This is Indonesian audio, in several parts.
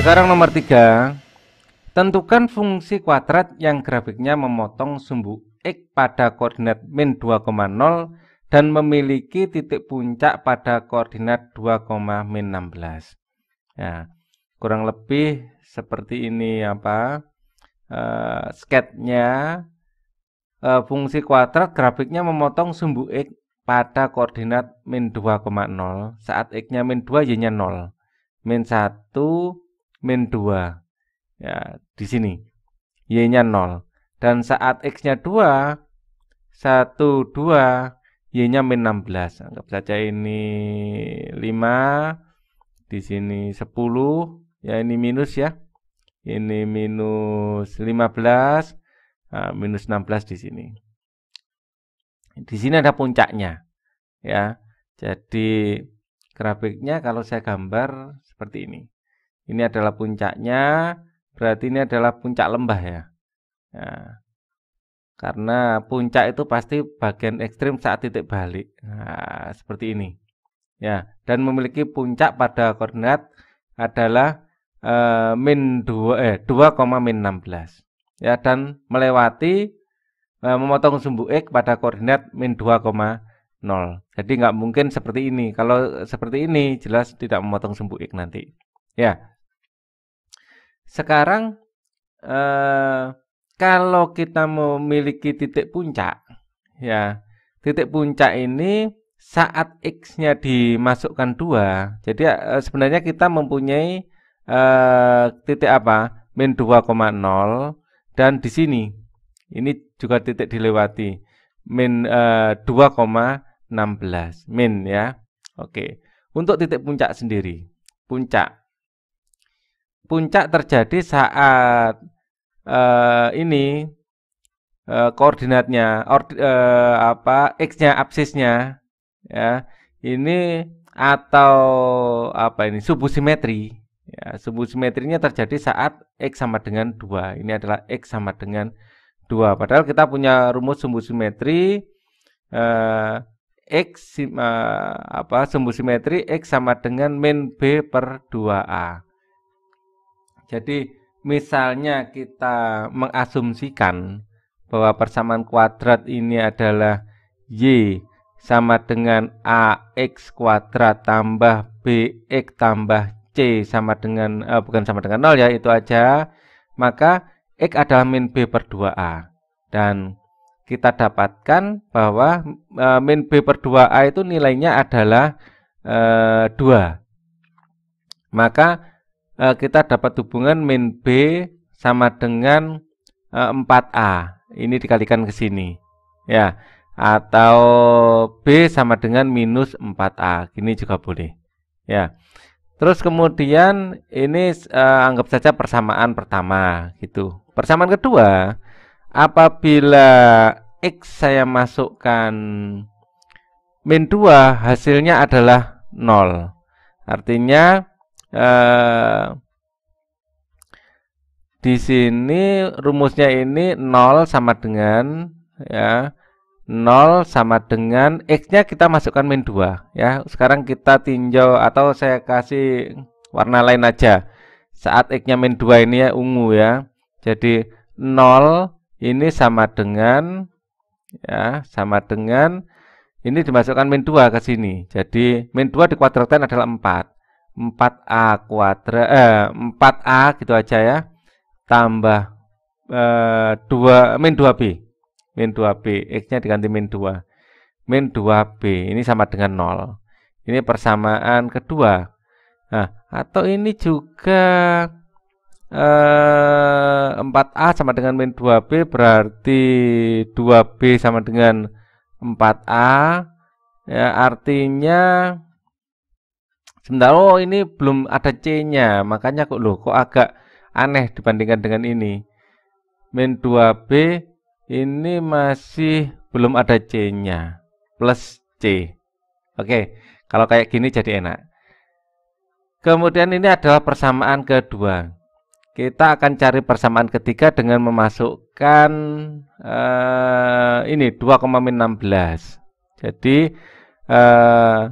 Sekarang nomor tiga, tentukan fungsi kuadrat yang grafiknya memotong sumbu X pada koordinat min 2,0 dan memiliki titik puncak pada koordinat 2, min 16. Ya, kurang lebih seperti ini apa uh, sketnya uh, fungsi kuadrat grafiknya memotong sumbu X pada koordinat min 2,0 saat X-nya min 2 Y-nya 0 min 1 min 2. Ya, di sini. Y-nya 0. Dan saat X-nya 2, 1, 2, Y-nya min 16. Anggap saja ini 5, di sini 10, ya ini minus ya. Ini minus 15, nah, minus 16 di sini. Di sini ada puncaknya. ya. Jadi grafiknya kalau saya gambar seperti ini. Ini adalah puncaknya, berarti ini adalah puncak lembah ya. ya. Karena puncak itu pasti bagian ekstrim saat titik balik. Nah, seperti ini. Ya, dan memiliki puncak pada koordinat adalah eh, min 2 eh 2, min 16. Ya, dan melewati eh, memotong sumbu X pada koordinat min 2, nol. Jadi nggak mungkin seperti ini. Kalau seperti ini jelas tidak memotong sumbu X nanti. Ya sekarang eh, kalau kita memiliki titik puncak ya titik puncak ini saat x-nya dimasukkan dua jadi eh, sebenarnya kita mempunyai eh, titik apa min 2,0 dan di sini ini juga titik dilewati min eh, 2,16 min ya oke untuk titik puncak sendiri puncak puncak terjadi saat uh, ini uh, koordinatnya or, uh, apa x-nya absisnya ya ini atau apa ini simetri ya simetrinya terjadi saat x sama dengan dua ini adalah x sama dengan dua padahal kita punya rumus simetri eh, x apa apa simetri x sama dengan min b per 2a jadi misalnya kita mengasumsikan bahwa persamaan kuadrat ini adalah Y sama dengan AX kuadrat tambah BX tambah C sama dengan, eh, bukan sama dengan 0 ya, itu aja. Maka X adalah min B per 2A. Dan kita dapatkan bahwa e, min B per 2A itu nilainya adalah e, eh, 2. Maka Eh, kita dapat hubungan min B sama dengan uh, eh, 4A. Ini dikalikan ke sini. Ya, atau B sama dengan minus 4A. Ini juga boleh. Ya. Terus kemudian ini uh, anggap saja persamaan pertama gitu. Persamaan kedua, apabila X saya masukkan min 2 hasilnya adalah 0. Artinya eh, di sini rumusnya ini 0 sama dengan ya 0 sama dengan X-nya kita masukkan min 2 ya. Sekarang kita tinjau atau saya kasih warna lain aja. Saat X-nya min 2 ini ya ungu ya. Jadi 0 ini sama dengan ya sama dengan ini dimasukkan min 2 ke sini. Jadi min 2 di kuadratan adalah 4. 4A kuadrat eh, 4A gitu aja ya tambah eh, 2 min 2B min 2B X-nya diganti min 2 min 2B ini sama dengan 0 ini persamaan kedua nah, atau ini juga eh, 4A sama dengan min 2B berarti 2B sama dengan 4A ya, artinya sebentar oh ini belum ada C-nya makanya kok loh kok agak aneh dibandingkan dengan ini min 2B ini masih belum ada C-nya plus C oke kalau kayak gini jadi enak kemudian ini adalah persamaan kedua kita akan cari persamaan ketiga dengan memasukkan uh, ini 2,16 jadi uh,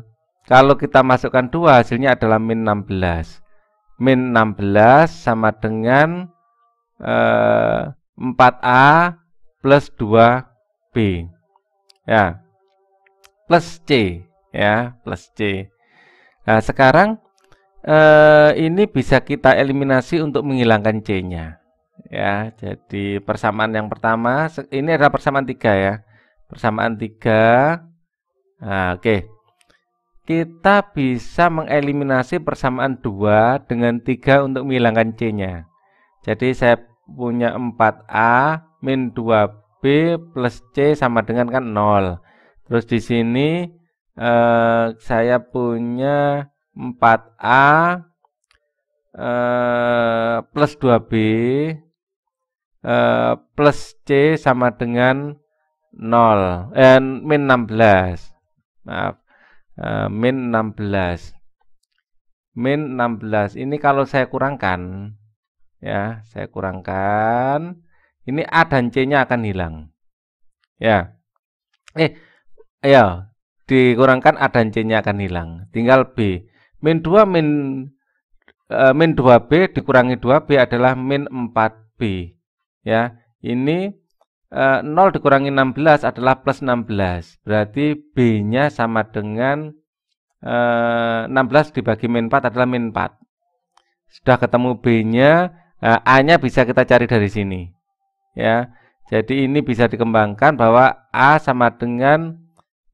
kalau kita masukkan dua hasilnya adalah min 16. Min 16 sama dengan eh, 4A plus 2B. Ya. Plus C, ya, plus C. Nah, sekarang eh, ini bisa kita eliminasi untuk menghilangkan C-nya. Ya, jadi persamaan yang pertama ini adalah persamaan 3 ya. Persamaan 3 Nah, oke. Okay kita bisa mengeliminasi persamaan 2 dengan 3 untuk menghilangkan C-nya. Jadi saya punya 4A min 2B plus C sama dengan kan 0. Terus di sini eh, saya punya 4A eh, plus 2B eh, plus C sama dengan 0, eh, min 16. Maaf. Eh, min 16 min 16 ini kalau saya kurangkan ya saya kurangkan ini A dan C nya akan hilang ya eh ya dikurangkan A dan C nya akan hilang tinggal B min 2 min e, min 2B dikurangi 2B adalah min 4B ya ini 0 eh, dikurangi 16 adalah plus 16 Berarti B-nya sama dengan 16 eh, dibagi min 4 adalah min 4 Sudah ketemu B-nya eh, A-nya bisa kita cari dari sini ya. Jadi ini bisa dikembangkan bahwa A sama dengan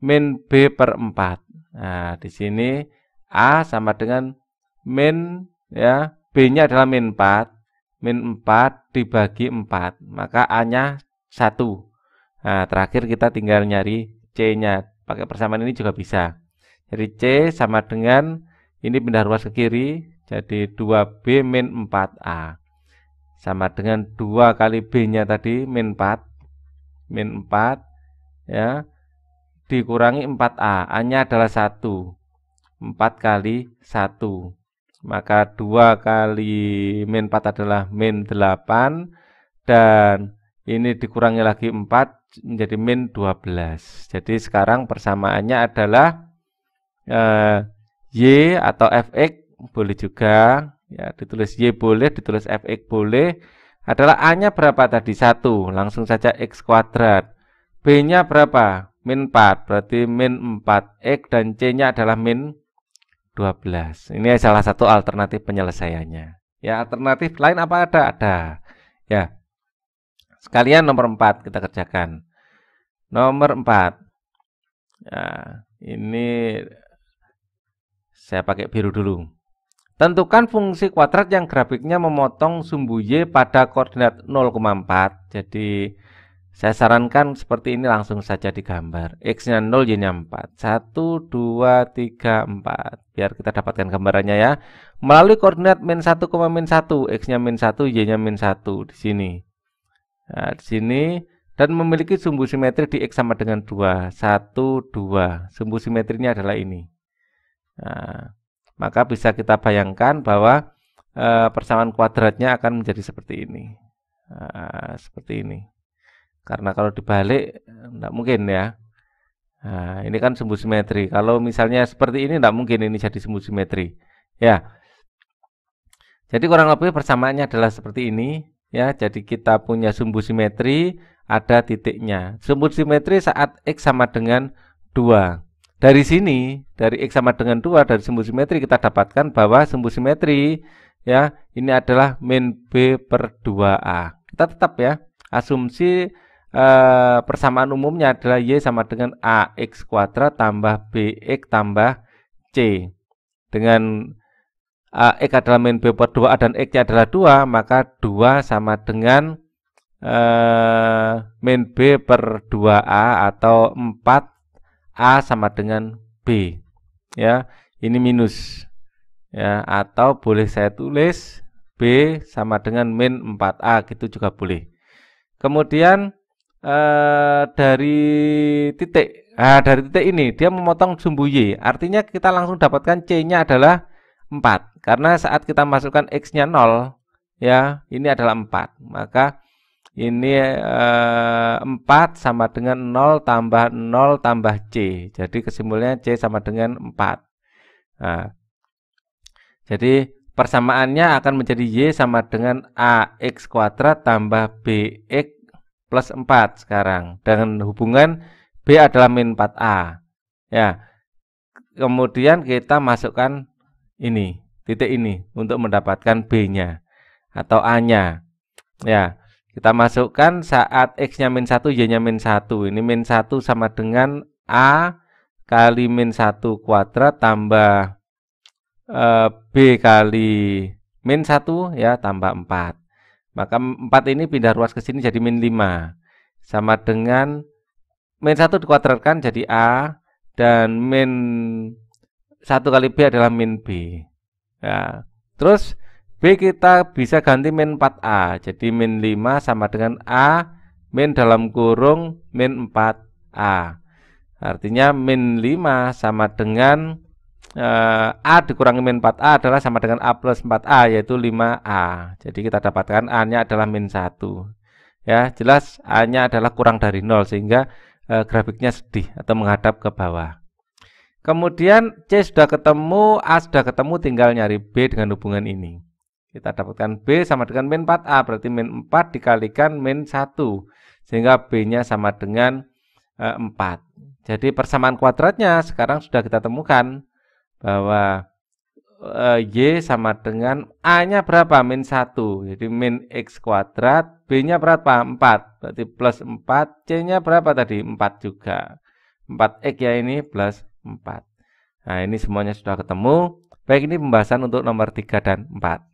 min B per 4 Nah di sini A sama dengan min ya B-nya adalah min 4 Min 4 dibagi 4 Maka A-nya 1 Nah, terakhir kita tinggal nyari C-nya. Pakai persamaan ini juga bisa. Jadi C sama dengan ini pindah ruas ke kiri, jadi 2B min 4A. Sama dengan 2 kali B-nya tadi min 4 min 4 ya. Dikurangi 4A, A-nya adalah 1. 4 kali 1. Maka 2 kali min 4 adalah min 8 dan ini dikurangi lagi 4 menjadi min 12 jadi sekarang persamaannya adalah eh, Y atau Fx boleh juga ya ditulis Y boleh ditulis Fx boleh adalah A-nya berapa tadi? satu langsung saja X kuadrat B-nya berapa? min 4 berarti min 4X dan C-nya adalah min 12 ini salah satu alternatif penyelesaiannya ya alternatif lain apa ada? ada ya Sekalian nomor 4 kita kerjakan. Nomor 4. Nah, ya, ini saya pakai biru dulu. Tentukan fungsi kuadrat yang grafiknya memotong sumbu Y pada koordinat 0,4. Jadi saya sarankan seperti ini langsung saja digambar. X-nya 0, Y-nya 4. 1, 2, 3, 4. Biar kita dapatkan gambarannya ya. Melalui koordinat min 1, min 1. X-nya min 1, Y-nya min 1 di sini. Nah, di sini dan memiliki sumbu simetri di X sama dengan 2, 1, 2. Sumbu simetrinya adalah ini. Nah, maka bisa kita bayangkan bahwa e, persamaan kuadratnya akan menjadi seperti ini. Nah, seperti ini. Karena kalau dibalik, tidak mungkin ya. Nah, ini kan sumbu simetri. Kalau misalnya seperti ini, tidak mungkin ini jadi sumbu simetri. Ya. Jadi kurang lebih persamaannya adalah seperti ini ya jadi kita punya sumbu simetri ada titiknya sumbu simetri saat x sama dengan 2 dari sini dari x sama dengan 2 dari sumbu simetri kita dapatkan bahwa sumbu simetri ya ini adalah min b per 2a kita tetap ya asumsi eh, persamaan umumnya adalah y sama dengan ax kuadrat tambah bx tambah c dengan uh, X adalah min B per 2 A dan X adalah 2 maka 2 sama dengan uh, eh, min B per 2A atau 4A sama dengan B ya ini minus ya atau boleh saya tulis B sama dengan min 4A gitu juga boleh kemudian Uh, dari titik nah, dari titik ini dia memotong sumbu Y artinya kita langsung dapatkan C nya adalah 4. Karena saat kita masukkan x-nya 0, ya, ini adalah 4. Maka ini eh, 4 sama dengan 0 tambah 0 tambah C. Jadi kesimpulannya C sama dengan 4. Nah, jadi persamaannya akan menjadi Y sama dengan AX kuadrat tambah BX plus 4 sekarang. Dengan hubungan B adalah min 4A. Ya, kemudian kita masukkan ini, titik ini untuk mendapatkan B-nya atau A-nya. Ya, kita masukkan saat X-nya min 1, Y-nya min 1. Ini min 1 sama dengan A kali min 1 kuadrat tambah e, B kali min 1 ya tambah 4. Maka 4 ini pindah ruas ke sini jadi min 5. Sama dengan min 1 dikuadratkan jadi A dan min satu kali B adalah min B. Ya. Terus B kita bisa ganti min 4A. Jadi min 5 sama dengan A min dalam kurung min 4A. Artinya min 5 sama dengan eh, A dikurangi min 4A adalah sama dengan A plus 4A yaitu 5A. Jadi kita dapatkan A-nya adalah min 1. Ya, jelas A-nya adalah kurang dari 0 sehingga eh, grafiknya sedih atau menghadap ke bawah. Kemudian C sudah ketemu, A sudah ketemu, tinggal nyari B dengan hubungan ini. Kita dapatkan B sama dengan min 4A, berarti min 4 dikalikan min 1. Sehingga B-nya sama dengan e, eh, 4. Jadi persamaan kuadratnya sekarang sudah kita temukan bahwa e, Y sama dengan A-nya berapa? Min 1. Jadi min X kuadrat, B-nya berapa? 4. Berarti plus 4, C-nya berapa tadi? 4 juga. 4X ya ini plus 4. Nah, ini semuanya sudah ketemu. Baik, ini pembahasan untuk nomor 3 dan 4.